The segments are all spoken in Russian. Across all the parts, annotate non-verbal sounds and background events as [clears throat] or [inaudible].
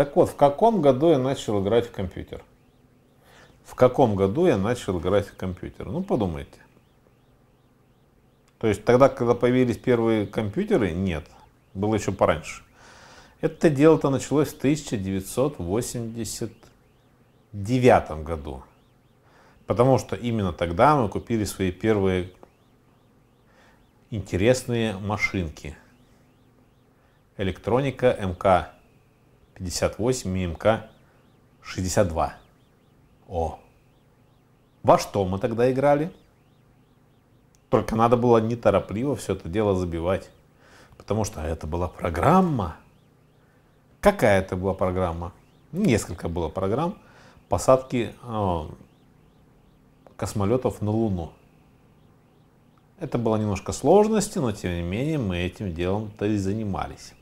Так вот, в каком году я начал играть в компьютер? В каком году я начал играть в компьютер? Ну, подумайте. То есть тогда, когда появились первые компьютеры, нет, было еще пораньше. Это дело-то началось в 1989 году. Потому что именно тогда мы купили свои первые интересные машинки. Электроника МК 58 и МК-62. О! Во что мы тогда играли? Только надо было неторопливо все это дело забивать. Потому что это была программа. Какая это была программа? Несколько было программ посадки э, а, космолетов на Луну. Это было немножко сложности, но тем не менее мы этим делом-то и занимались.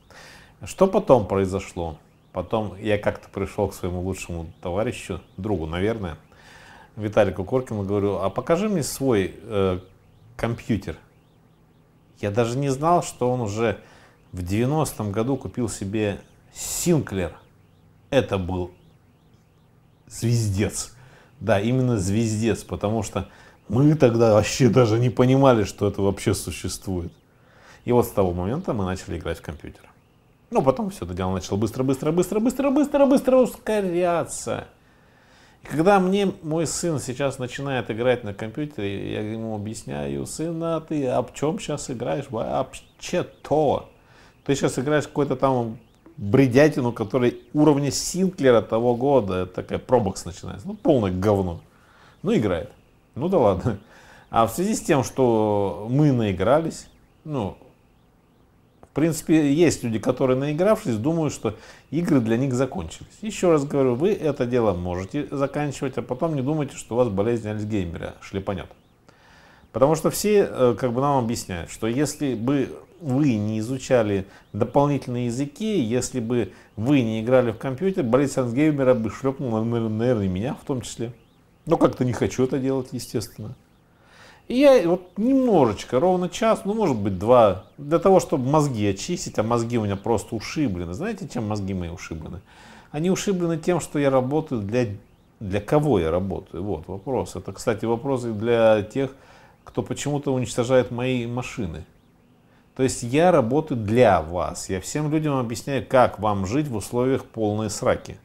Что потом произошло? Потом я как-то пришел к своему лучшему товарищу, другу, наверное, Виталику Коркину, говорю, а покажи мне свой э, компьютер. Я даже не знал, что он уже в 90-м году купил себе Синклер. Это был звездец. Да, именно звездец, потому что мы тогда вообще даже не понимали, что это вообще существует. И вот с того момента мы начали играть в компьютер. Ну потом все это дело начало быстро-быстро-быстро-быстро-быстро-быстро ускоряться. И когда мне мой сын сейчас начинает играть на компьютере, я ему объясняю, сын, а ты об чем сейчас играешь? Вообще-то. Ты сейчас играешь какой-то там бредятину, который уровня Синклера того года, такая пробокс начинается, ну полное говно. Ну играет. Ну да ладно. А в связи с тем, что мы наигрались, ну, в принципе, есть люди, которые наигравшись, думают, что игры для них закончились. Еще раз говорю, вы это дело можете заканчивать, а потом не думайте, что у вас болезнь Альцгеймера шлепанет. Потому что все э, как бы нам объясняют, что если бы вы не изучали дополнительные языки, если бы вы не играли в компьютер, болезнь Альцгеймера бы шлепнула, наверное, меня в том числе. Но как-то не хочу это делать, естественно. И я вот немножечко, ровно час, ну может быть два, для того, чтобы мозги очистить, а мозги у меня просто ушиблены. Знаете, чем мозги мои ушиблены? Они ушиблены тем, что я работаю для, для кого я работаю. Вот вопрос. Это, кстати, вопрос и для тех, кто почему-то уничтожает мои машины. То есть я работаю для вас. Я всем людям объясняю, как вам жить в условиях полной сраки.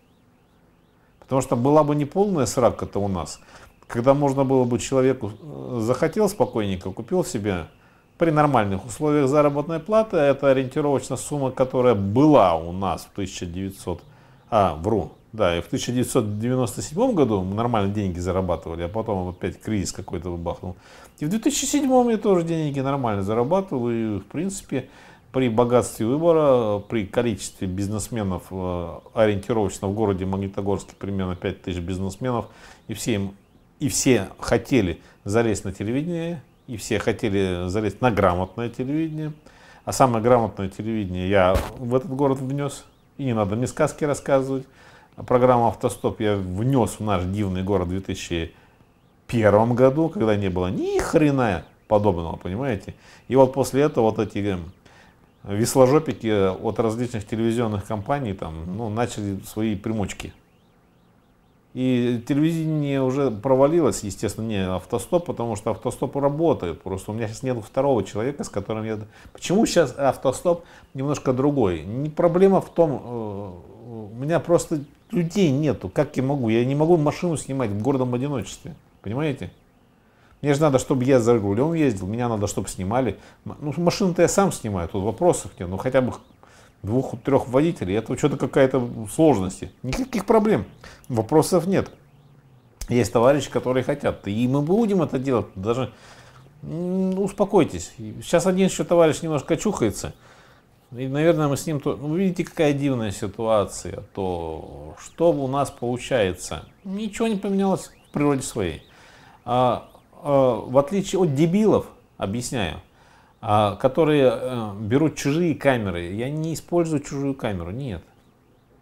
Потому что была бы не полная срака-то у нас, когда можно было бы человеку э, захотел спокойненько, купил себе при нормальных условиях заработной платы, это ориентировочно сумма, которая была у нас в 1900, а, вру, да, и в 1997 году мы нормально деньги зарабатывали, а потом опять кризис какой-то выбахнул. И в 2007 я тоже деньги нормально зарабатывал, и в принципе при богатстве выбора, при количестве бизнесменов э, ориентировочно в городе Магнитогорске примерно 5000 бизнесменов, и все им и все хотели залезть на телевидение, и все хотели залезть на грамотное телевидение. А самое грамотное телевидение я в этот город внес. И не надо мне сказки рассказывать. А Программу «Автостоп» я внес в наш дивный город в 2001 году, когда не было ни хрена подобного, понимаете? И вот после этого вот эти эм, весложопики от различных телевизионных компаний там, ну, начали свои примочки и телевидение уже провалилось, естественно, не автостоп, потому что автостоп работает. Просто у меня сейчас нет второго человека, с которым я... Почему сейчас автостоп немножко другой? Не проблема в том, э, у меня просто людей нету. Как я могу? Я не могу машину снимать в гордом одиночестве. Понимаете? Мне же надо, чтобы я за рулем ездил, меня надо, чтобы снимали. Ну, машину-то я сам снимаю, тут вопросов нет. Ну, хотя бы двух-трех водителей, это что-то какая-то сложности. Никаких проблем, вопросов нет. Есть товарищи, которые хотят, и мы будем это делать. Даже ну, успокойтесь. Сейчас один еще товарищ немножко чухается. И, наверное, мы с ним... То... Ну, видите, какая дивная ситуация. То, что у нас получается. Ничего не поменялось в природе своей. А, а, в отличие от дебилов, объясняю, а, которые э, берут чужие камеры. Я не использую чужую камеру, нет.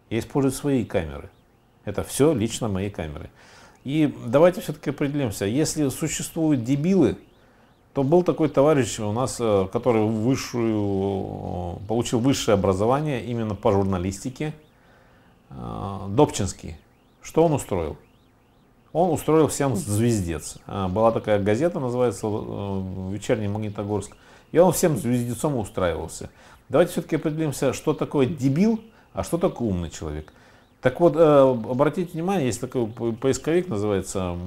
Я использую свои камеры. Это все лично мои камеры. И давайте все-таки определимся, если существуют дебилы, то был такой товарищ у нас, э, который высшую, э, получил высшее образование именно по журналистике, Добчинский. Что он устроил? Он устроил всем звездец. Была такая газета, называется «Вечерний Магнитогорск». И он всем звездецом устраивался. Давайте все-таки определимся, что такое дебил, а что такое умный человек. Так вот, э, обратите внимание, есть такой поисковик, называется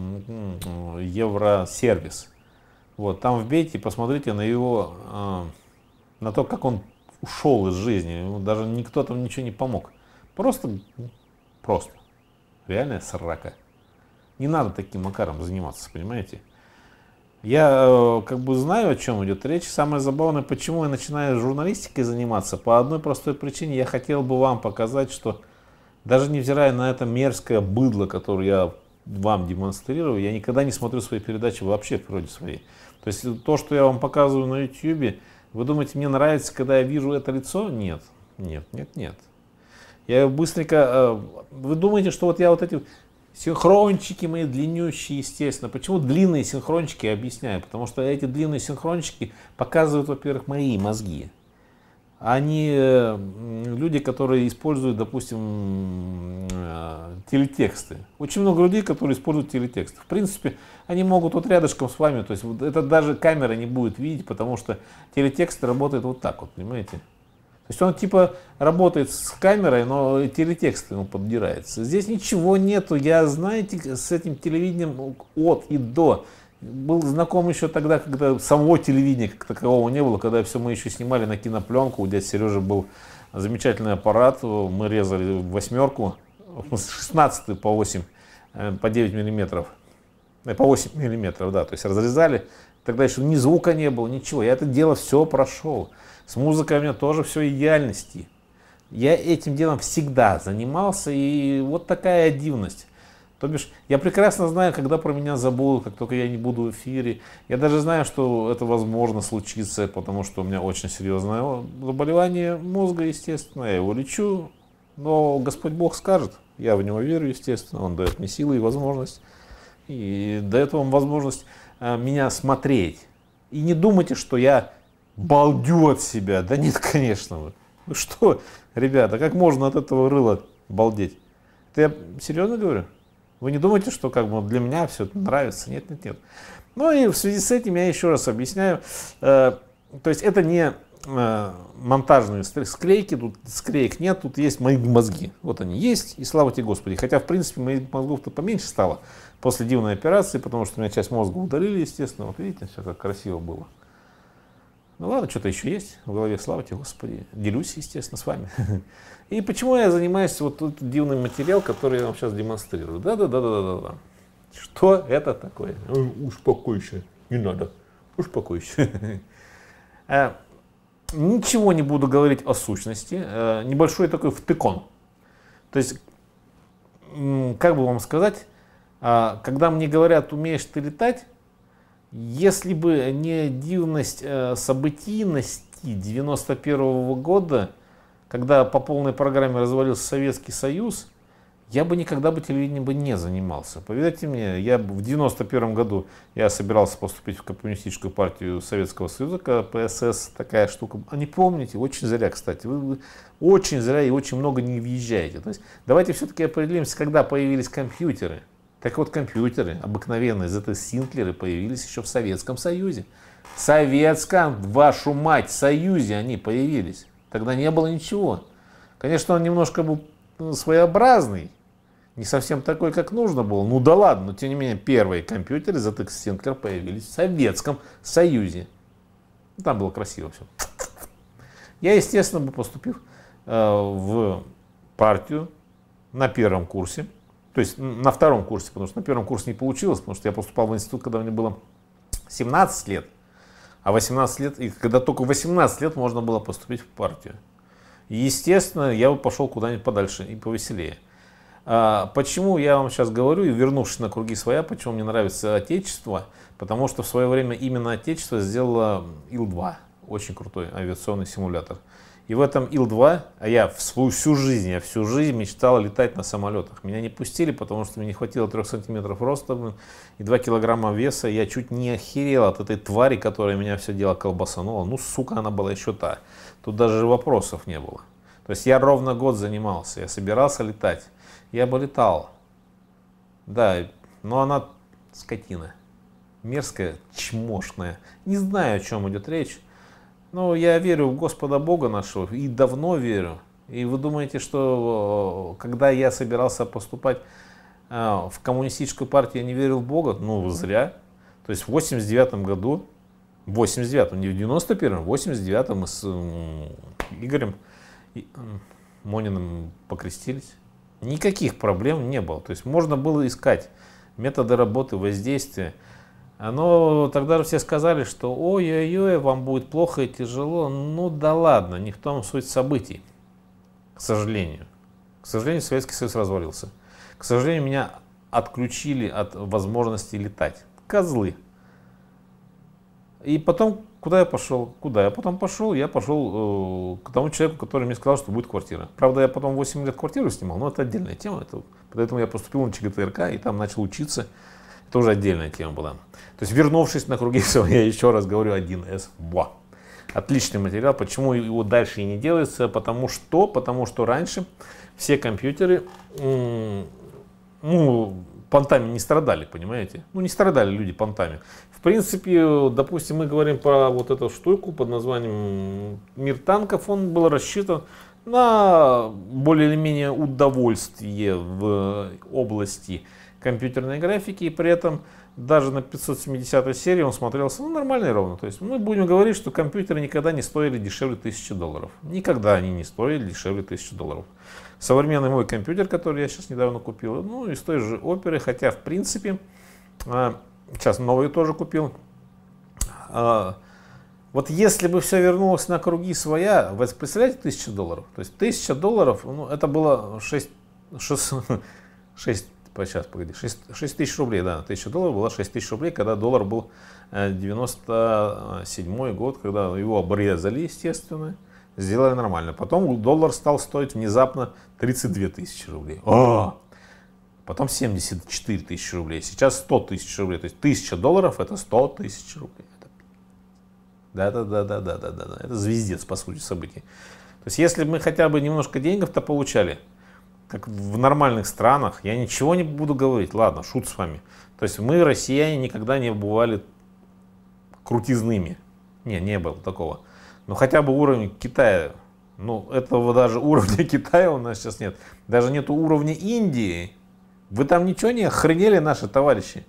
Евросервис. Вот, там вбейте, посмотрите на его, э, на то, как он ушел из жизни. даже никто там ничего не помог. Просто, просто. Реальная срака. Не надо таким макаром заниматься, понимаете? Я э, как бы знаю, о чем идет речь. Самое забавное, почему я начинаю журналистикой заниматься, по одной простой причине. Я хотел бы вам показать, что даже невзирая на это мерзкое быдло, которое я вам демонстрирую, я никогда не смотрю свои передачи вообще вроде своей. То есть то, что я вам показываю на YouTube, вы думаете, мне нравится, когда я вижу это лицо? Нет, нет, нет, нет. Я быстренько... Э, вы думаете, что вот я вот эти Синхрончики мои длиннющие, естественно. Почему длинные синхрончики, я объясняю. Потому что эти длинные синхрончики показывают, во-первых, мои мозги. Они э, люди, которые используют, допустим, э, телетексты. Очень много людей, которые используют телетексты. В принципе, они могут вот рядышком с вами, то есть это даже камера не будет видеть, потому что телетексты работают вот так вот, понимаете? То есть он типа работает с камерой, но телетекст ему подбирается. Здесь ничего нету. Я, знаете, с этим телевидением от и до. Был знаком еще тогда, когда самого телевидения как такового не было, когда все мы еще снимали на кинопленку. У дяди Сережи был замечательный аппарат. Мы резали восьмерку, с 16 по 8, э, по 9 миллиметров. Э, по 8 миллиметров, да, то есть разрезали. Тогда еще ни звука не было, ничего. Я это дело все прошел. С музыкой у меня тоже все идеальности. Я этим делом всегда занимался, и вот такая дивность. То бишь, я прекрасно знаю, когда про меня забудут, как только я не буду в эфире. Я даже знаю, что это возможно случится, потому что у меня очень серьезное заболевание мозга, естественно. Я его лечу, но Господь Бог скажет. Я в него верю, естественно. Он дает мне силы и возможность. И дает вам возможность э, меня смотреть. И не думайте, что я балдю себя. Да нет, [laughs] конечно. Ну что, ребята, как можно от этого рыла балдеть? Это я серьезно говорю? Вы не думаете, что как бы для меня все это нравится? Нет, нет, нет. Ну и в связи с этим я еще раз объясняю. Э, то есть это не э, монтажные склейки, тут склеек нет, тут есть мои мозги. Вот они есть, и слава тебе Господи. Хотя, в принципе, моих мозгов-то поменьше стало после дивной операции, потому что у меня часть мозга удалили, естественно. Вот видите, все как красиво было. Ну ладно, что-то еще есть в голове, слава тебе, Господи. Делюсь, естественно, с вами. [laughs] И почему я занимаюсь вот этот дивный материал, который я вам сейчас демонстрирую? Да-да-да-да-да-да. Что это такое? Э, успокойся, не надо. Успокойся. [laughs] Э, ничего не буду говорить о сущности. Э, небольшой такой втыкон. То есть, как бы вам сказать, а, когда мне говорят, умеешь ты летать, если бы не дивность э, событийности 91 -го года, когда по полной программе развалился Советский Союз, я бы никогда бы телевидением бы не занимался. Поверьте мне, я в 91 году я собирался поступить в Коммунистическую партию Советского Союза, КПСС, такая штука. А не помните? Очень зря, кстати. Вы очень зря и очень много не въезжаете. То есть давайте все-таки определимся, когда появились компьютеры. Так вот, компьютеры, обыкновенные ZT-синклеры появились еще в Советском Союзе. В Советском, вашу мать, Союзе они появились. Тогда не было ничего. Конечно, он немножко был ну, своеобразный, не совсем такой, как нужно было. Ну да ладно, но тем не менее, первые компьютеры ZX Sinclair появились в Советском Союзе. Ну, там было красиво все. Я, естественно, бы поступил э, в партию на первом курсе – то есть на втором курсе, потому что на первом курсе не получилось, потому что я поступал в институт, когда мне было 17 лет. А 18 лет, и когда только 18 лет можно было поступить в партию. Естественно, я бы пошел куда-нибудь подальше и повеселее. А почему я вам сейчас говорю, и вернувшись на круги своя, почему мне нравится Отечество? Потому что в свое время именно Отечество сделало Ил-2, очень крутой авиационный симулятор. И в этом Ил-2, а я в свою, всю жизнь, я всю жизнь мечтал летать на самолетах. Меня не пустили, потому что мне не хватило 3 сантиметров роста и 2 килограмма веса. Я чуть не охерел от этой твари, которая меня все дело колбасанула. Ну, сука, она была еще та. Тут даже вопросов не было. То есть я ровно год занимался, я собирался летать. Я бы летал. Да, но она скотина. Мерзкая, чмошная. Не знаю, о чем идет речь. Ну, я верю в Господа Бога нашего и давно верю. И вы думаете, что э, когда я собирался поступать э, в коммунистическую партию, я не верил в Бога? Ну, зря. То есть в 89 году, в 89-м, не в 91-м, в 89-м мы с Игорем Мониным покрестились. Никаких проблем не было. То есть можно было искать методы работы, воздействия. Оно тогда же все сказали, что ой-ой-ой, вам будет плохо и тяжело. Ну да ладно, не в том суть событий, к сожалению. К сожалению, Советский Союз развалился. К сожалению, меня отключили от возможности летать. Козлы. И потом, куда я пошел? Куда я потом пошел? Я пошел э, к тому человеку, который мне сказал, что будет квартира. Правда, я потом 8 лет квартиру снимал, но это отдельная тема. Это, поэтому я поступил на ЧГТРК и там начал учиться. Это уже отдельная тема была. То есть, вернувшись на круги [laughs] своя, я еще раз говорю 1С. Во! Отличный материал. Почему его дальше и не делается? Потому что, потому что раньше все компьютеры, ну, понтами не страдали, понимаете? Ну, не страдали люди понтами. В принципе, допустим, мы говорим про вот эту штуку под названием «Мир танков». Он был рассчитан на более или менее удовольствие в э, области компьютерной графики, и при этом даже на 570 серии он смотрелся ну, нормально и ровно. То есть мы будем говорить, что компьютеры никогда не стоили дешевле 1000 долларов. Никогда они не стоили дешевле 1000 долларов. Современный мой компьютер, который я сейчас недавно купил, ну, из той же оперы, хотя, в принципе, а, сейчас новый тоже купил. А, вот если бы все вернулось на круги своя, вы представляете, 1000 долларов? То есть 1000 долларов, ну, это было 6, 6, 6 сейчас, погоди, 6, 6 тысяч рублей, да, 1000 долларов было 6 тысяч рублей, когда доллар был 97 э, год, когда его обрезали, естественно, сделали нормально. Потом доллар стал стоить внезапно 32 тысячи рублей. О! А! Потом 74 тысячи рублей, сейчас 100 тысяч рублей, то есть 1000 долларов это 100 тысяч рублей. Да-да-да-да-да-да-да, это звездец по сути событий. То есть если бы мы хотя бы немножко денег-то получали, как в нормальных странах, я ничего не буду говорить, ладно, шут с вами. То есть мы, россияне, никогда не бывали крутизными. Не, не было такого. Но хотя бы уровень Китая, ну этого даже [laughs] уровня Китая у нас сейчас нет. Даже нет уровня Индии. Вы там ничего не охренели, наши товарищи?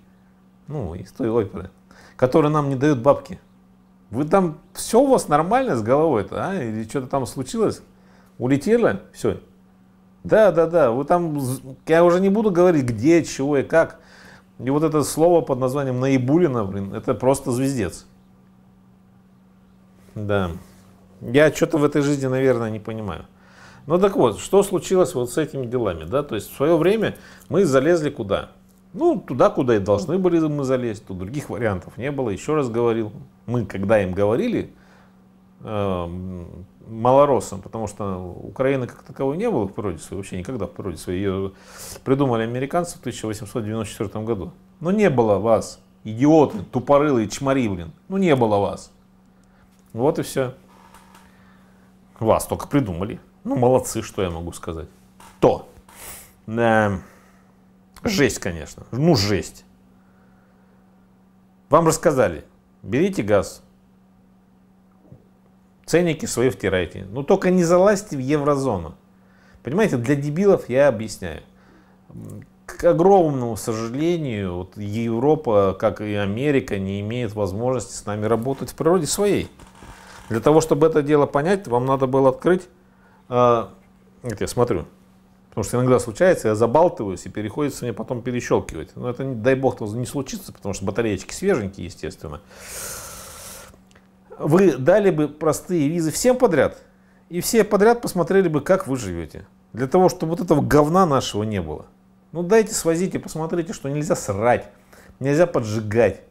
Ну, из той оперы, которые нам не дают бабки. Вы там, все у вас нормально с головой-то, а? Или что-то там случилось? Улетели? Все, да, да, да. Вы там, я уже не буду говорить, где, чего и как. И вот это слово под названием Наибулина, блин, это просто звездец. Да. Я что-то в этой жизни, наверное, не понимаю. Ну так вот, что случилось вот с этими делами, да? То есть в свое время мы залезли куда? Ну, туда, куда и должны были мы залезть, тут других вариантов не было. Еще раз говорил, мы когда им говорили, эм, малороссам, потому что Украины как таковой не было в природе своей, вообще никогда в природе своей. Ее придумали американцы в 1894 году. Но ну, не было вас, идиоты, тупорылые, чмари, блин. Ну не было вас. Вот и все. Вас только придумали. Ну молодцы, что я могу сказать. То. Эм, жесть, конечно. Ну жесть. Вам рассказали. Берите газ, ценники свои втирайте. Но ну, только не залазьте в еврозону. Понимаете, для дебилов я объясняю. К огромному сожалению, вот Европа, как и Америка, не имеет возможности с нами работать в природе своей. Для того, чтобы это дело понять, вам надо было открыть... Э, вот я смотрю, потому что иногда случается, я забалтываюсь и переходится мне потом перещелкивать. Но это, дай бог, не случится, потому что батареечки свеженькие, естественно вы дали бы простые визы всем подряд, и все подряд посмотрели бы, как вы живете. Для того, чтобы вот этого говна нашего не было. Ну дайте, свозите, посмотрите, что нельзя срать, нельзя поджигать.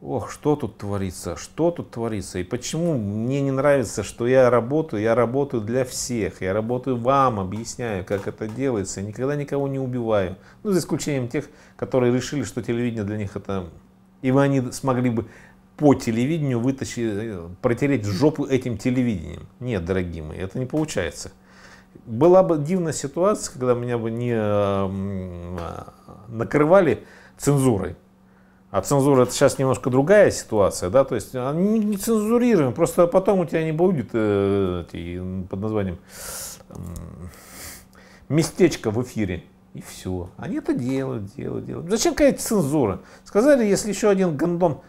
Ох, что тут творится, что тут творится, и почему мне не нравится, что я работаю, я работаю для всех, я работаю вам, объясняю, как это делается, никогда никого не убиваю. Ну, за исключением тех, которые решили, что телевидение для них это... И вы они смогли бы по телевидению вытащить, э, протереть жопу этим телевидением. Нет, дорогие мои, это не получается. Была бы дивная ситуация, когда меня бы не э, э, накрывали цензурой. А цензура это сейчас немножко другая ситуация, да, то есть они не цензурируем, просто потом у тебя не будет э, эти, под названием э, местечко в эфире. И все. Они это делают, делают, делают. Зачем какая-то цензура? Сказали, если еще один гандон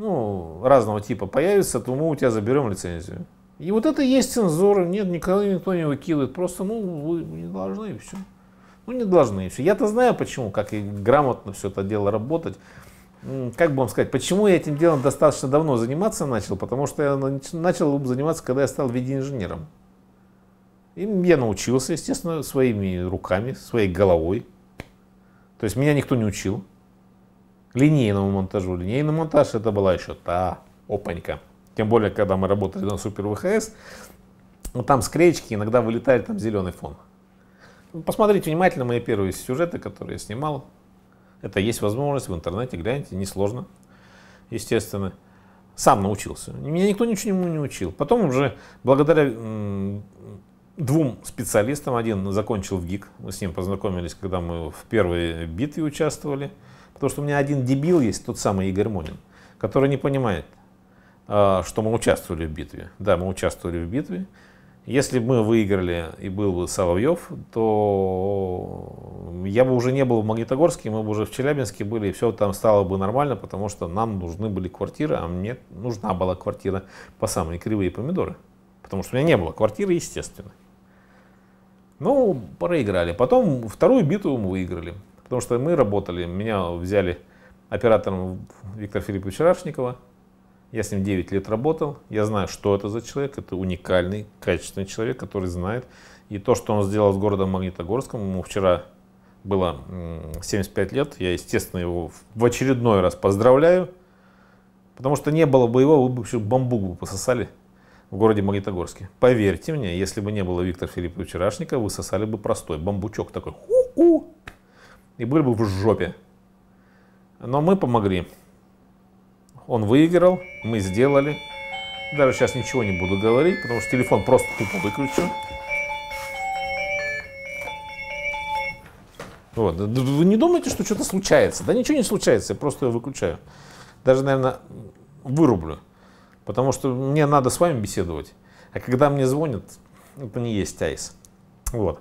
ну, разного типа появится, то мы у тебя заберем лицензию. И вот это и есть цензура. Нет, никого никто не выкидывает. Просто, ну, вы не должны, и все. Ну, не должны, и все. Я-то знаю, почему, как и грамотно все это дело работать. Как бы вам сказать, почему я этим делом достаточно давно заниматься начал? Потому что я начал заниматься, когда я стал видеоинженером. И я научился, естественно, своими руками, своей головой. То есть меня никто не учил линейному монтажу. Линейный монтаж это была еще та опанька. Тем более, когда мы работали на Супер ВХС, ну там склеечки, иногда вылетает там зеленый фон. Посмотрите внимательно мои первые сюжеты, которые я снимал. Это есть возможность в интернете, гляньте, несложно, естественно. Сам научился. Меня никто ничему не учил. Потом уже благодаря двум специалистам, один закончил в ГИК, мы с ним познакомились, когда мы в первой битве участвовали – Потому что у меня один дебил есть, тот самый Игорь Монин, который не понимает, а, что мы участвовали в битве. Да, мы участвовали в битве. Если бы мы выиграли и был бы Соловьев, то я бы уже не был в Магнитогорске, мы бы уже в Челябинске были, и все там стало бы нормально, потому что нам нужны были квартиры, а мне нужна была квартира по самые кривые помидоры. Потому что у меня не было квартиры, естественно. Ну, проиграли. Потом вторую битву мы выиграли. Потому что мы работали, меня взяли оператором Виктора Филипповича Рашникова, я с ним 9 лет работал, я знаю, что это за человек, это уникальный, качественный человек, который знает. И то, что он сделал с городом Магнитогорском, ему вчера было 75 лет, я, естественно, его в очередной раз поздравляю, потому что не было бы его, вы бы еще пососали в городе Магнитогорске. Поверьте мне, если бы не было Виктора Филипповича Рашникова, вы сосали бы простой бамбучок такой. У -у и были бы в жопе. Но мы помогли. Он выиграл, мы сделали. Даже сейчас ничего не буду говорить, потому что телефон просто тупо выключу. Вот. Вы не думаете, что что-то случается? Да ничего не случается, я просто ее выключаю. Даже, наверное, вырублю. Потому что мне надо с вами беседовать. А когда мне звонят, это не есть айс. Вот.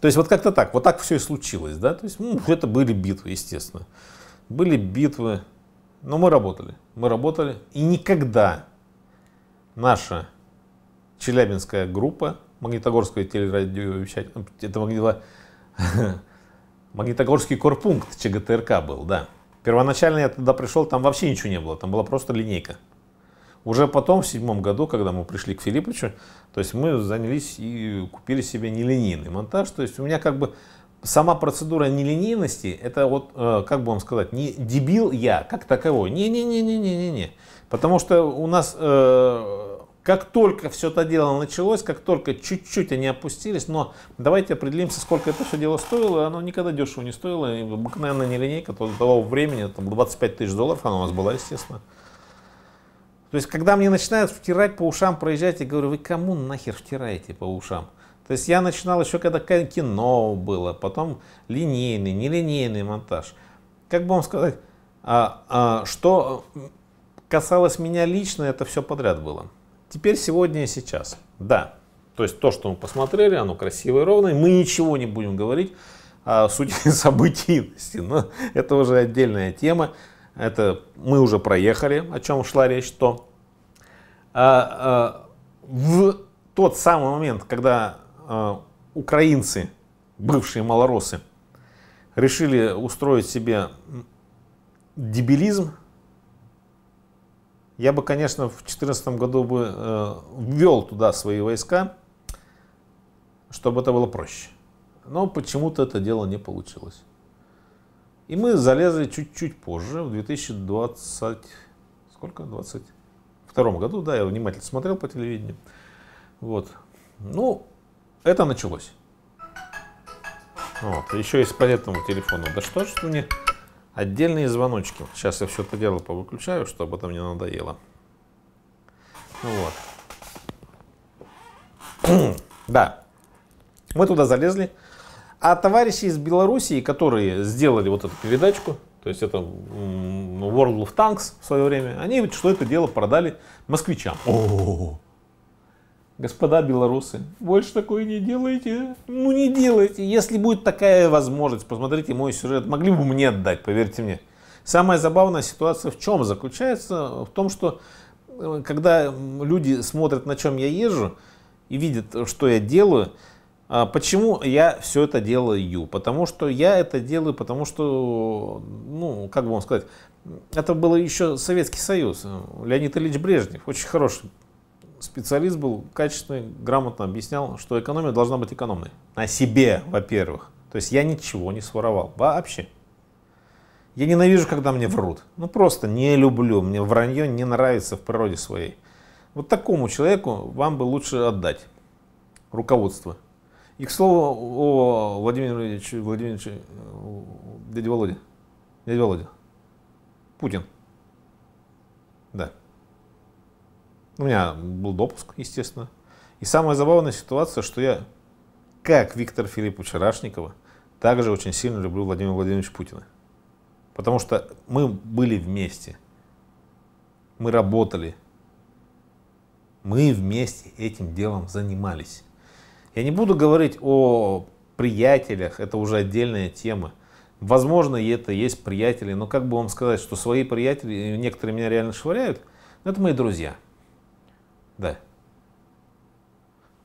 То есть вот как-то так, вот так все и случилось, да, то есть ну, это были битвы, естественно. Были битвы, но мы работали, мы работали, и никогда наша челябинская группа, Магнитогорская телерадиовещательная, ну, это магнитогорская [laughs] Магнитогорский корпункт ЧГТРК был, да. Первоначально я туда пришел, там вообще ничего не было, там была просто линейка. Уже потом, в седьмом году, когда мы пришли к Филипповичу, то есть мы занялись и купили себе нелинейный монтаж. То есть у меня как бы сама процедура нелинейности, это вот, э, как бы вам сказать, не дебил я как таковой. Не-не-не-не-не-не. не, Потому что у нас, э, как только все это дело началось, как только чуть-чуть они опустились, но давайте определимся, сколько это все дело стоило. Оно никогда дешево не стоило. И обыкновенная нелинейка то того времени, там 25 тысяч долларов она у нас была, естественно. То есть, когда мне начинают втирать по ушам, проезжать, я говорю, вы кому нахер втираете по ушам? То есть я начинал еще, когда кино было, потом линейный, нелинейный монтаж. Как бы вам сказать, а, а, что касалось меня лично, это все подряд было. Теперь сегодня и сейчас. Да, то есть то, что мы посмотрели, оно красивое и ровное. Мы ничего не будем говорить о сути [laughs] событийности, но это уже отдельная тема. Это мы уже проехали, о чем шла речь, то а, а, в тот самый момент, когда а, украинцы, бывшие малоросы, решили устроить себе дебилизм, я бы, конечно, в 2014 году бы э, ввел туда свои войска, чтобы это было проще. Но почему-то это дело не получилось. И мы залезли чуть-чуть позже, в 2020... Сколько? 22 году, да, я внимательно смотрел по телевидению. Вот. Ну, это началось. Вот. Еще и с понятного телефона. Да что ж у меня отдельные звоночки. Сейчас я все это дело повыключаю, чтобы это мне надоело. Вот. [clears throat] да. Мы туда залезли. А товарищи из Белоруссии, которые сделали вот эту передачку, то есть это World of Tanks в свое время, они что это дело продали москвичам. О-о-о. Господа белорусы, больше такое не делайте. Ну не делайте. Если будет такая возможность, посмотрите мой сюжет. Могли бы мне отдать, поверьте мне. Самая забавная ситуация в чем заключается? В том, что э, когда люди смотрят, на чем я езжу, и видят, что я делаю, а почему я все это делаю? Потому что я это делаю, потому что, ну, как бы вам сказать, это был еще Советский Союз. Леонид Ильич Брежнев, очень хороший специалист был, качественный, грамотно объяснял, что экономия должна быть экономной. На себе, во-первых. То есть я ничего не своровал вообще. Я ненавижу, когда мне врут. Ну просто не люблю, мне вранье не нравится в природе своей. Вот такому человеку вам бы лучше отдать руководство и к слову о Владимире Владимировиче, э, дяде Володе. Дядя Володя. Путин. Да. У меня был допуск, естественно. И самая забавная ситуация, что я, как Виктор Филиппович Рашникова, также очень сильно люблю Владимира Владимировича Путина. Потому что мы были вместе. Мы работали. Мы вместе этим делом занимались. Я не буду говорить о приятелях, это уже отдельная тема. Возможно, и это есть приятели, но как бы вам сказать, что свои приятели, некоторые меня реально швыряют, ну, это мои друзья. Да.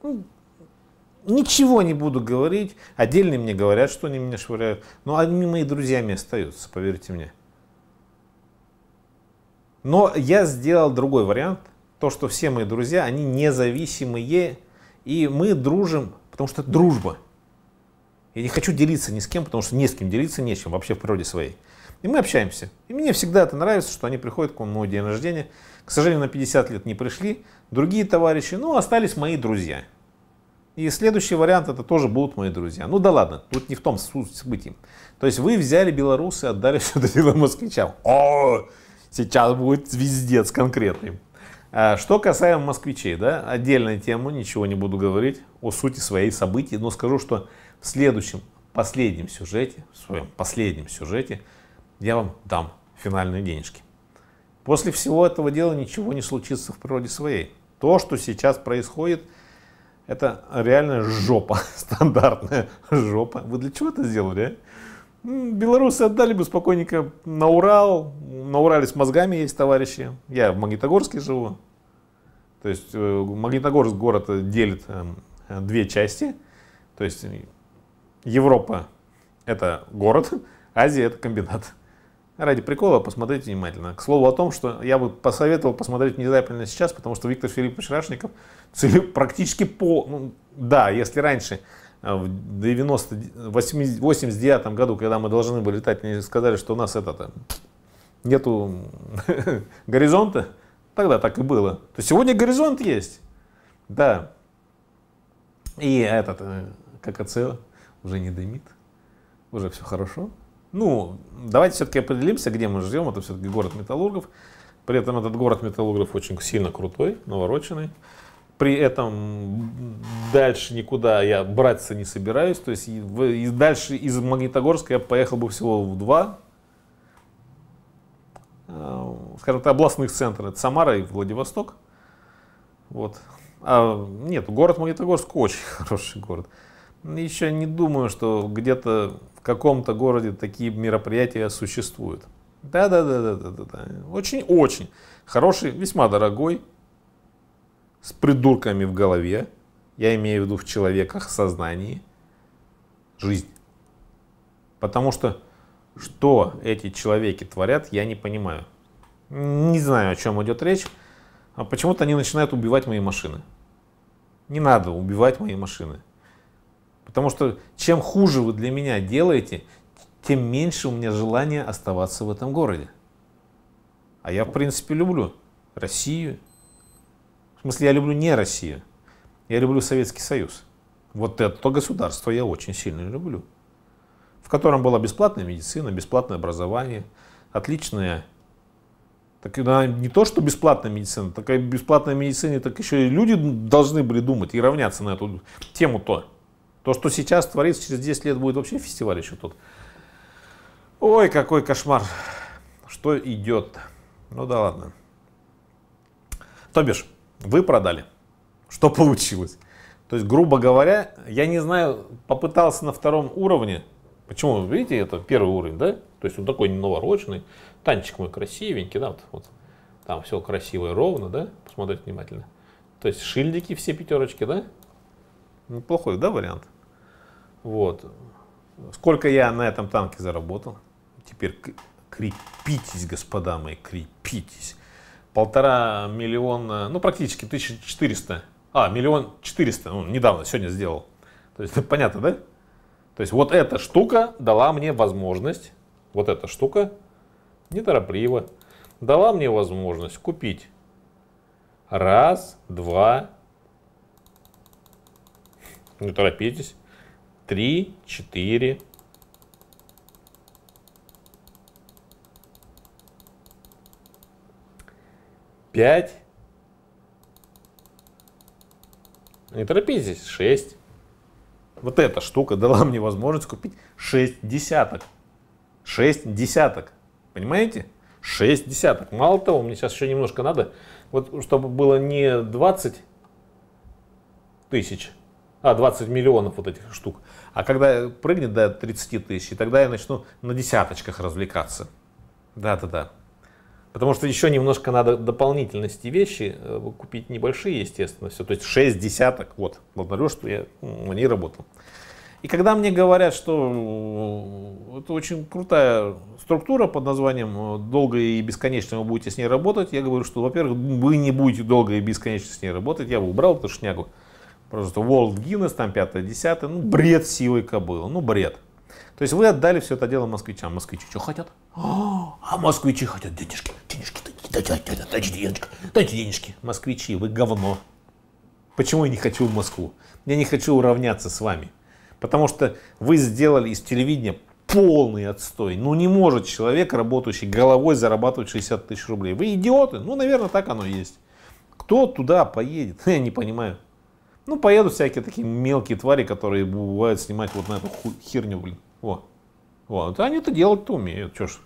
Ну, ничего не буду говорить, отдельные мне говорят, что они меня швыряют, но они мои друзьями остаются, поверьте мне. Но я сделал другой вариант, то, что все мои друзья, они независимые и мы дружим, потому что это дружба. Я не хочу делиться ни с кем, потому что ни с кем делиться нечем вообще в природе своей. И мы общаемся. И мне всегда это нравится, что они приходят к моему день рождения. К сожалению, на 50 лет не пришли. Другие товарищи, но ну, остались мои друзья. И следующий вариант, это тоже будут мои друзья. Ну да ладно, тут не в том суть событий. То есть вы взяли белорусы и отдали все это дело москвичам. О, сейчас будет звездец конкретный. А, что касаемо москвичей, да, отдельная тема, ничего не буду говорить о сути своей событий, но скажу, что в следующем, последнем сюжете, в своем последнем сюжете я вам дам финальные денежки. После всего этого дела ничего не случится в природе своей. То, что сейчас происходит, это реальная жопа, [laughs] стандартная жопа. Вы для чего это сделали, а? Белорусы отдали бы спокойненько на Урал. На Урале с мозгами есть товарищи. Я в Магнитогорске живу. То есть э, Магнитогорск город э, делит эм, две части. То есть Европа – это город, [laughs] Азия – это комбинат. Ради прикола посмотрите внимательно. К слову о том, что я бы посоветовал посмотреть внезапно сейчас, потому что Виктор Филиппович Рашников практически по... Ну, да, если раньше а в 1989 году, когда мы должны были летать, мне сказали, что у нас это то нету [laughs] горизонта. Тогда так и было. То сегодня горизонт есть. Да. И этот, э, ККЦ уже не дымит. Уже все хорошо. Ну, давайте все-таки определимся, где мы живем. Это все-таки город металлургов. При этом этот город металлургов очень сильно крутой, навороченный при этом дальше никуда я браться не собираюсь. То есть и дальше из Магнитогорска я поехал бы всего в два, э, скажем так, областных центров. Это Самара и Владивосток. Вот. А, нет, город Магнитогорск очень [laughs] хороший город. Еще не думаю, что где-то в каком-то городе такие мероприятия существуют. Да-да-да-да-да-да. Очень-очень хороший, весьма дорогой с придурками в голове, я имею в виду в человеках, в сознании, жизнь. Потому что что эти человеки творят, я не понимаю. Не знаю, о чем идет речь. А почему-то они начинают убивать мои машины. Не надо убивать мои машины. Потому что чем хуже вы для меня делаете, тем меньше у меня желания оставаться в этом городе. А я, в принципе, люблю Россию, в смысле, я люблю не Россию, я люблю Советский Союз. Вот это то государство я очень сильно люблю. В котором была бесплатная медицина, бесплатное образование, отличная так она не то, что бесплатная медицина, такая бесплатная медицина, так еще и люди должны были думать и равняться на эту тему то. То, что сейчас творится, через 10 лет будет вообще фестиваль еще тут. Ой, какой кошмар. Что идет? Ну да ладно. То бишь, вы продали. Что получилось? То есть, грубо говоря, я не знаю, попытался на втором уровне. Почему? Видите, это первый уровень, да? То есть он такой ненавороченный. Танчик мой красивенький, да, вот, вот. Там все красиво и ровно, да? Посмотреть внимательно. То есть шильдики все пятерочки, да? Неплохой, ну, да, вариант? Вот. Сколько я на этом танке заработал? Теперь крепитесь, господа мои, крепитесь полтора миллиона, ну практически 1400, а, миллион 400, ну, недавно, сегодня сделал. То есть, [laughs] ну, понятно, да? То есть вот эта штука дала мне возможность, вот эта штука, неторопливо, дала мне возможность купить раз, два, не торопитесь, три, четыре, 5. Не торопитесь, 6. Вот эта штука дала мне возможность купить 6 десяток. 6 десяток. Понимаете? 6 десяток. Мало того, мне сейчас еще немножко надо, вот чтобы было не 20 тысяч, а 20 миллионов вот этих штук. А когда прыгнет до 30 тысяч, тогда я начну на десяточках развлекаться. Да-да-да. Потому что еще немножко надо дополнительности вещи э, купить небольшие, естественно, все. То есть 6 десяток, вот, благодарю, что я на ней работал. И когда мне говорят, что э, это очень крутая структура под названием э, «долго и бесконечно вы будете с ней работать», я говорю, что, во-первых, вы не будете долго и бесконечно с ней работать, я бы убрал эту шнягу. Просто World Guinness, там 5-10, ну бред силой кобыла, ну бред. То есть вы отдали все это дело москвичам. Москвичи что хотят? О, а! А москвичи хотят денежки, денежки, дайте, дайте, дайте денежки, дайте денежки. Москвичи, вы говно. Почему я не хочу в Москву? Я не хочу уравняться с вами. Потому что вы сделали из телевидения полный отстой. Ну не может человек, работающий головой, зарабатывать 60 тысяч рублей. Вы идиоты? Ну, наверное, так оно есть. Кто туда поедет? [laughs] Я не понимаю. Ну, поедут всякие такие мелкие твари, которые бывают снимать вот на эту херню, блин. Вот. Вот. Они то делать-то умеют. Чё ж,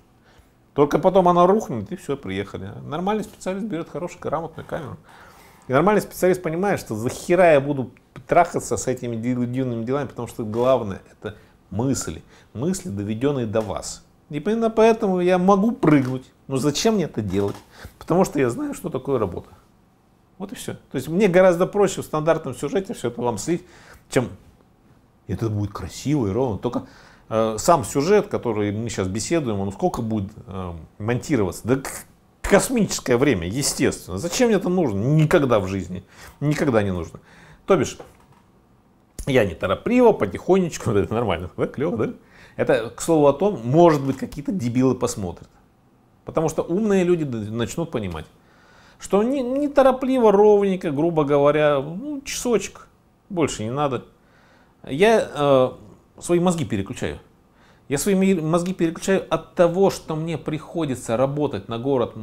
только потом она рухнет, и все, приехали. Нормальный специалист берет хорошую, грамотную камеру. И нормальный специалист понимает, что за хера я буду трахаться с этими дивными делами, потому что главное это мысли. Мысли, доведенные до вас. И именно поэтому я могу прыгнуть. Но зачем мне это делать? Потому что я знаю, что такое работа. Вот и все. То есть мне гораздо проще в стандартном сюжете все это вам слить, чем это будет красиво и ровно. Только Э, сам сюжет, который мы сейчас беседуем, он сколько будет э, монтироваться? Да космическое время, естественно. Зачем мне это нужно? Никогда в жизни. Никогда не нужно. То бишь, я не торопливо, потихонечку, [laughs] это нормально, да, клево, да? Это, к слову о том, может быть, какие-то дебилы посмотрят. Потому что умные люди начнут понимать, что не, не торопливо, ровненько, грубо говоря, ну, часочек, больше не надо. Я э, свои мозги переключаю. Я свои мозги переключаю от того, что мне приходится работать на город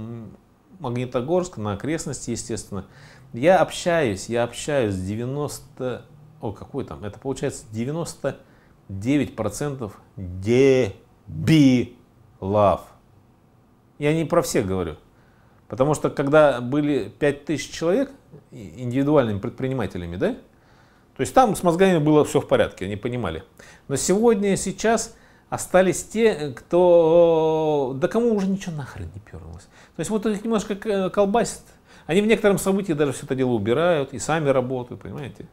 Магнитогорск, на окрестности, естественно. Я общаюсь, я общаюсь с 90... О, какой там? Это получается 99% дебилов. Я не про всех говорю. Потому что когда были 5000 человек индивидуальными предпринимателями, да, то есть там с мозгами было все в порядке, они понимали. Но сегодня, сейчас остались те, кто... Да кому уже ничего нахрен не пернулось. То есть вот их немножко э, колбасит. Они в некотором событии даже все это дело убирают и сами работают, понимаете?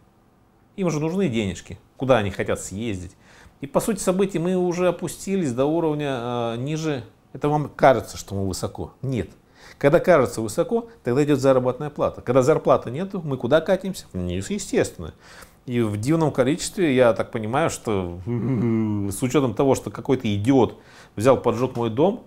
Им же нужны денежки, куда они хотят съездить. И по сути событий мы уже опустились до уровня э, ниже. Это вам кажется, что мы высоко. Нет. Когда кажется высоко, тогда идет заработная плата. Когда зарплаты нету, мы куда катимся? Вниз, естественно. И в дивном количестве, я так понимаю, что [laughs] с учетом того, что какой-то идиот взял, поджег мой дом,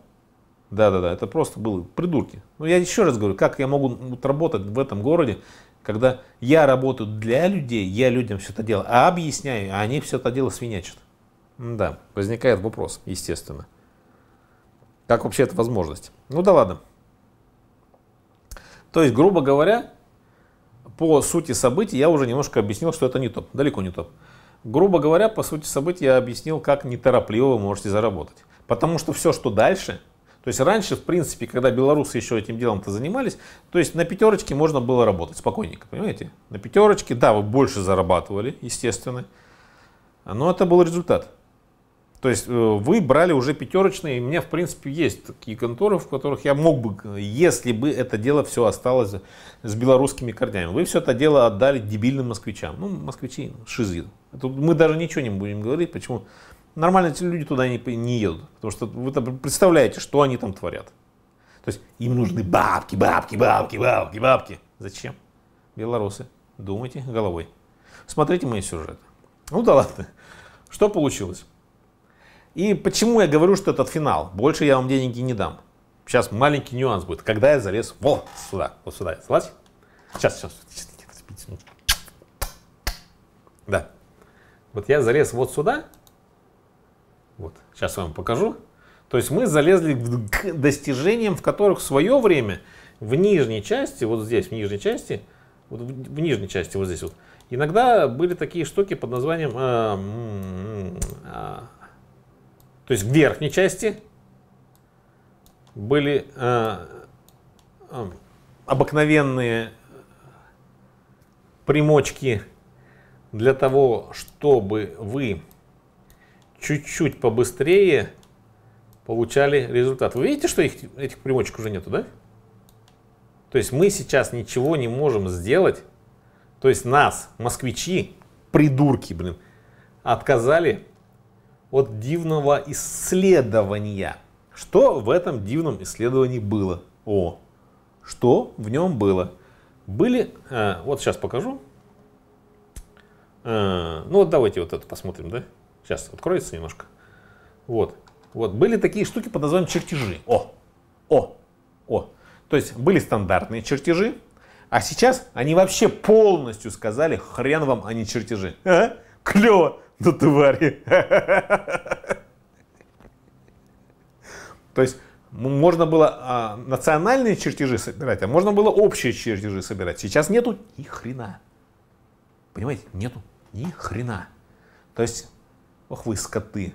да-да-да, это просто было придурки. Но я еще раз говорю, как я могу работать в этом городе, когда я работаю для людей, я людям все это дело а объясняю, а они все это дело свинячат. Да, возникает вопрос, естественно. Как вообще это возможность? Ну да ладно. То есть, грубо говоря, по сути событий я уже немножко объяснил, что это не топ, далеко не топ. Грубо говоря, по сути событий я объяснил, как неторопливо вы можете заработать. Потому что все, что дальше, то есть раньше, в принципе, когда белорусы еще этим делом-то занимались, то есть на пятерочке можно было работать спокойненько, понимаете? На пятерочке, да, вы больше зарабатывали, естественно, но это был результат. То есть э, вы брали уже пятерочные, и у меня, в принципе, есть такие конторы, в которых я мог бы, если бы это дело все осталось с белорусскими корнями. Вы все это дело отдали дебильным москвичам. Ну, москвичи, шизы. Тут мы даже ничего не будем говорить, почему. Нормально эти люди туда не, не едут, потому что вы представляете, что они там творят. То есть им нужны бабки, бабки, бабки, бабки, бабки. Зачем? Белорусы, думайте головой. Смотрите мои сюжеты. Ну да ладно. Что получилось? И почему я говорю, что этот финал? Больше я вам деньги не дам. Сейчас маленький нюанс будет. Когда я залез вот сюда, вот сюда, залазь. Сейчас, сейчас, сейчас, Да. Вот я залез вот сюда. Вот, сейчас вам покажу. То есть мы залезли к достижениям, в которых в свое время в нижней части, вот здесь, в нижней части, вот в, в нижней части, вот здесь вот, иногда были такие штуки под названием э, э, то есть в верхней части были э, э, обыкновенные примочки для того, чтобы вы чуть-чуть побыстрее получали результат. Вы видите, что их, этих примочек уже нету, да? То есть мы сейчас ничего не можем сделать. То есть нас, москвичи, придурки, блин, отказали от дивного исследования. Что в этом дивном исследовании было? О, что в нем было? Были, э, вот сейчас покажу. Э, ну вот давайте вот это посмотрим, да? Сейчас откроется немножко. Вот, вот были такие штуки под названием чертежи. О, о, о. То есть были стандартные чертежи, а сейчас они вообще полностью сказали, хрен вам, а чертежи. А? Клево на твари. То есть можно было а, национальные чертежи собирать, а можно было общие чертежи собирать. Сейчас нету ни хрена. Понимаете, нету ни хрена. То есть, ох вы скоты,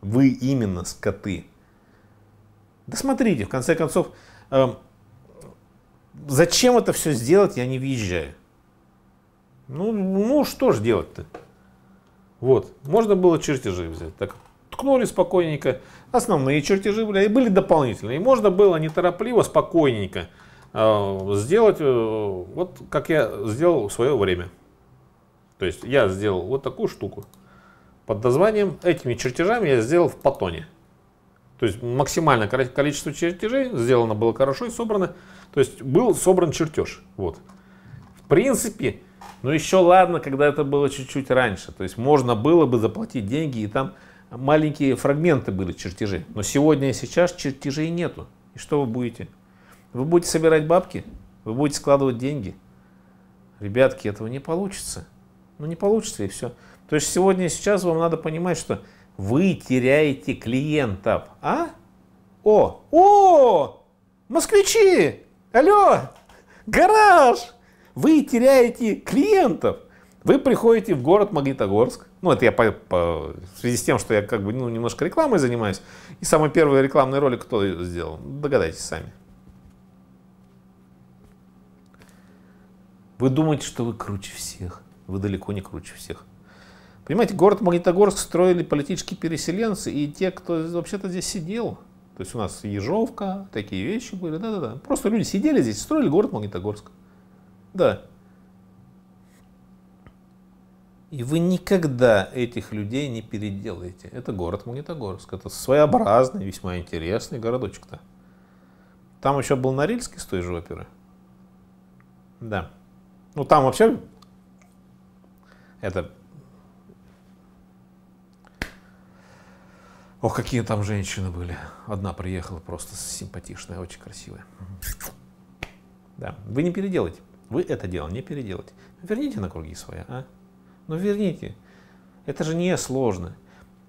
вы именно скоты. Да смотрите, в конце концов, э, зачем это все сделать, я не въезжаю. Ну, ну что ж делать-то? Вот. Можно было чертежи взять. Так ткнули спокойненько. Основные чертежи были, и были дополнительные. И можно было неторопливо, спокойненько э, сделать, э, вот как я сделал в свое время. То есть я сделал вот такую штуку. Под названием, этими чертежами я сделал в Патоне. То есть максимальное количество чертежей сделано было хорошо и собрано. То есть был собран чертеж. Вот. В принципе, но ну, еще ладно, когда это было чуть-чуть раньше. То есть можно было бы заплатить деньги, и там маленькие фрагменты были чертежи. Но сегодня и сейчас чертежей нету. И что вы будете? Вы будете собирать бабки? Вы будете складывать деньги? Ребятки, этого не получится. Ну не получится и все. То есть сегодня и сейчас вам надо понимать, что вы теряете клиентов. А? О! О! Москвичи! Алло! Гараж! Вы теряете клиентов. Вы приходите в город Магнитогорск, ну это я по, по, в связи с тем, что я как бы ну, немножко рекламой занимаюсь, и самый первый рекламный ролик кто сделал, догадайтесь сами. Вы думаете, что вы круче всех, вы далеко не круче всех. Понимаете, город Магнитогорск строили политические переселенцы и те, кто вообще-то здесь сидел. То есть у нас Ежовка, такие вещи были, да-да-да. Просто люди сидели здесь, строили город Магнитогорск. Да. И вы никогда этих людей не переделаете. Это город Магнитогорск. Это своеобразный, весьма интересный городочек-то. Там еще был Норильский с той же оперы. Да. Ну там вообще это... Ох, какие там женщины были. Одна приехала просто симпатичная, очень красивая. Да, вы не переделайте. Вы это дело не переделаете. Верните на круги свои, а? Ну верните. Это же не сложно.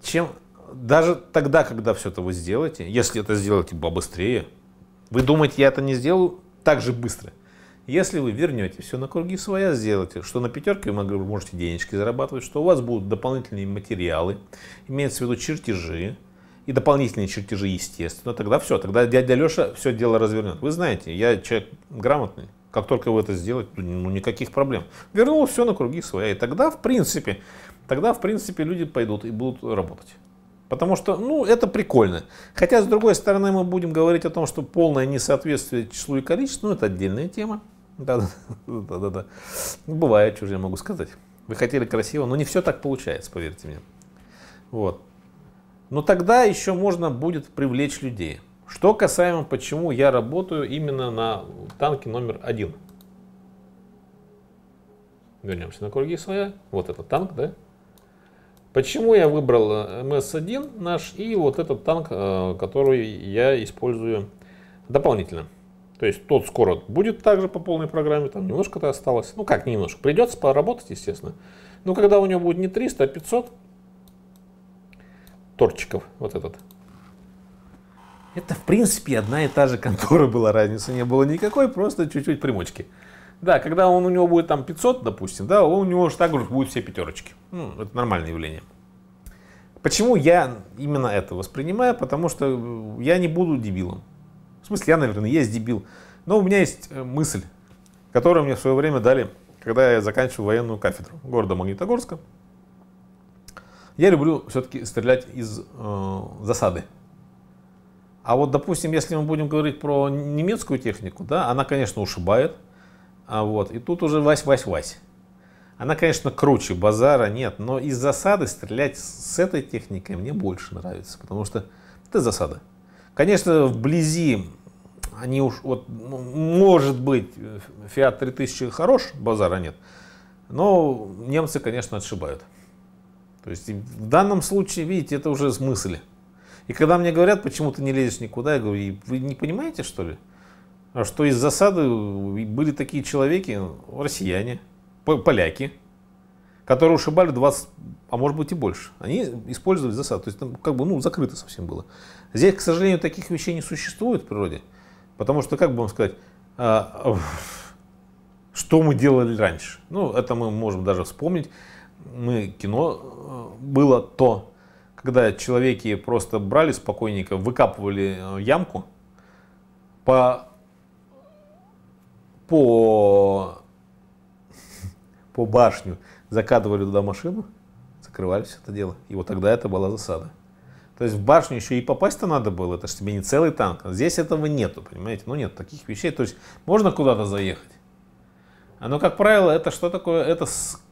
Чем даже тогда, когда все это вы сделаете, если это сделаете быстрее, вы думаете, я это не сделаю так же быстро. Если вы вернете все на круги своя, сделаете, что на пятерке вы можете денежки зарабатывать, что у вас будут дополнительные материалы, имеется в виду чертежи, и дополнительные чертежи, естественно, тогда все, тогда дядя Леша все дело развернет. Вы знаете, я человек грамотный, как только вы это сделаете, ну, ну никаких проблем. Вернулось все на круги своя. И тогда, в принципе, тогда, в принципе, люди пойдут и будут работать. Потому что, ну, это прикольно. Хотя, с другой стороны, мы будем говорить о том, что полное несоответствие числу и количеству, ну, это отдельная тема. Да-да-да. Ну, бывает, что же я могу сказать. Вы хотели красиво, но не все так получается, поверьте мне. Вот. Но тогда еще можно будет привлечь людей. Что касаемо, почему я работаю именно на танке номер один. Вернемся на круги своя. Вот этот танк, да? Почему я выбрал э, МС-1 наш и вот этот танк, э, который я использую дополнительно. То есть тот скоро будет также по полной программе, там немножко-то осталось. Ну как немножко, придется поработать, естественно. Но когда у него будет не 300, а 500 торчиков, вот этот, это, в принципе, одна и та же контора была, разницы не было никакой, просто чуть-чуть примочки. Да, когда он у него будет там 500, допустим, да, у него же так будет все пятерочки. Ну, это нормальное явление. Почему я именно это воспринимаю? Потому что э, я не буду дебилом. В смысле, я, наверное, есть дебил. Но у меня есть э, мысль, которую мне в свое время дали, когда я заканчивал военную кафедру города Магнитогорска. Я люблю все-таки стрелять из э, засады. А вот, допустим, если мы будем говорить про немецкую технику, да, она, конечно, ушибает. А вот, и тут уже вась-вась-вась. Она, конечно, круче, базара нет, но из засады стрелять с этой техникой мне больше нравится, потому что это засада. Конечно, вблизи они уж, вот, ну, может быть, Fiat 3000 хорош, базара нет, но немцы, конечно, отшибают. То есть в данном случае, видите, это уже смысле. И когда мне говорят, почему ты не лезешь никуда, я говорю, вы не понимаете, что ли? А что из засады были такие человеки, россияне, поляки, которые ушибали 20, а может быть и больше. Они использовали засаду. То есть там как бы ну, закрыто совсем было. Здесь, к сожалению, таких вещей не существует в природе. Потому что, как бы вам сказать, а, что мы делали раньше. Ну, это мы можем даже вспомнить. Мы кино э, было то, когда человеки просто брали спокойненько, выкапывали э, ямку по, по, [laughs] по башню, закатывали туда машину, закрывали все это дело. И вот тогда это была засада. То есть в башню еще и попасть-то надо было, это же тебе не целый танк. Здесь этого нету, понимаете? Ну нет таких вещей. То есть можно куда-то заехать. А, но, как правило, это что такое? Это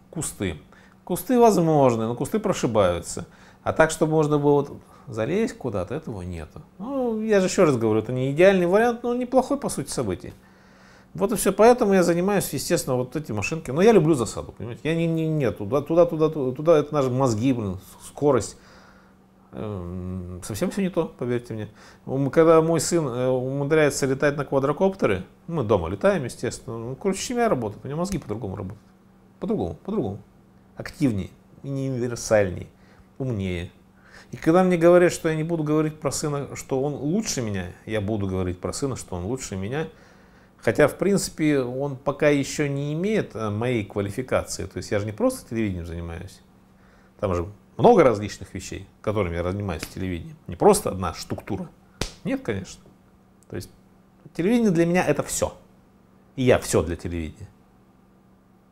кусты. Кусты возможны, но кусты прошибаются. А так, чтобы можно было вот залезть куда-то, этого нету. Ну, я же еще раз говорю, это не идеальный вариант, но неплохой, по сути, событий. Вот и все, поэтому я занимаюсь, естественно, вот эти машинки. Но я люблю засаду, понимаете? Я не, не, не туда, туда, туда, туда, это наши мозги, блин, скорость. Эм, совсем все не то, поверьте мне. Когда мой сын э, умудряется летать на квадрокоптеры, мы дома летаем, естественно, ну, короче, семья работает, у него мозги по-другому работают. По-другому, по-другому. Активнее, не универсальнее умнее. И когда мне говорят, что я не буду говорить про сына, что он лучше меня, я буду говорить про сына, что он лучше меня. Хотя, в принципе, он пока еще не имеет э, моей квалификации. То есть я же не просто телевидением занимаюсь. Там же много различных вещей, которыми я занимаюсь в телевидении. Не просто одна структура. Нет, конечно. То есть телевидение для меня это все. И я все для телевидения.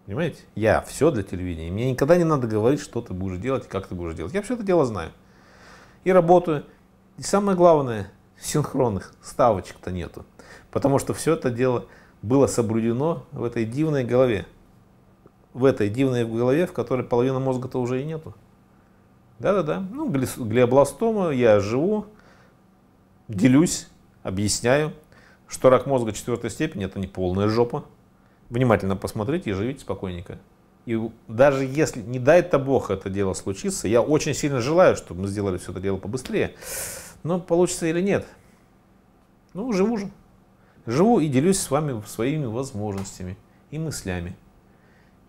Понимаете? Я все для телевидения. Мне никогда не надо говорить, что ты будешь делать, и как ты будешь делать. Я все это дело знаю. И работаю. И самое главное, синхронных ставочек-то нету. Потому что все это дело было соблюдено в этой дивной голове. В этой дивной голове, в которой половина мозга-то уже и нету. Да-да-да. Ну, глиобластома, я живу, делюсь, объясняю, что рак мозга четвертой степени – это не полная жопа внимательно посмотрите и живите спокойненько. И даже если, не дай-то бог, это дело случится, я очень сильно желаю, чтобы мы сделали все это дело побыстрее, но получится или нет, ну, живу же. Живу и делюсь с вами своими возможностями и мыслями.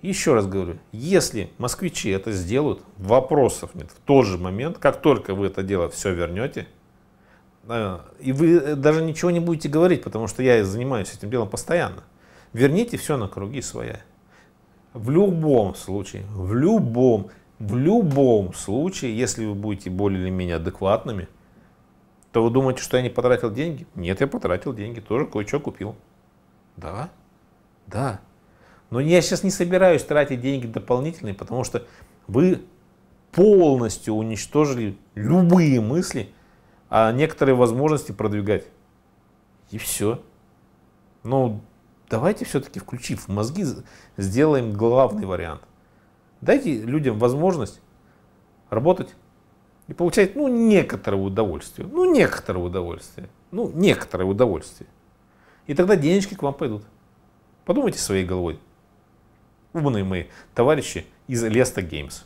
Еще раз говорю, если москвичи это сделают, вопросов нет. В тот же момент, как только вы это дело все вернете, э, и вы даже ничего не будете говорить, потому что я занимаюсь этим делом постоянно – Верните все на круги своя. В любом случае, в любом, в любом случае, если вы будете более или менее адекватными, то вы думаете, что я не потратил деньги? Нет, я потратил деньги, тоже кое-что купил. Да, да. Но я сейчас не собираюсь тратить деньги дополнительные, потому что вы полностью уничтожили любые мысли о а некоторой возможности продвигать. И все. Ну, давайте все-таки включив мозги, сделаем главный вариант. Дайте людям возможность работать и получать, ну, некоторое удовольствие. Ну, некоторое удовольствие. Ну, некоторое удовольствие. И тогда денежки к вам пойдут. Подумайте своей головой. Умные мои товарищи из Леста Геймс.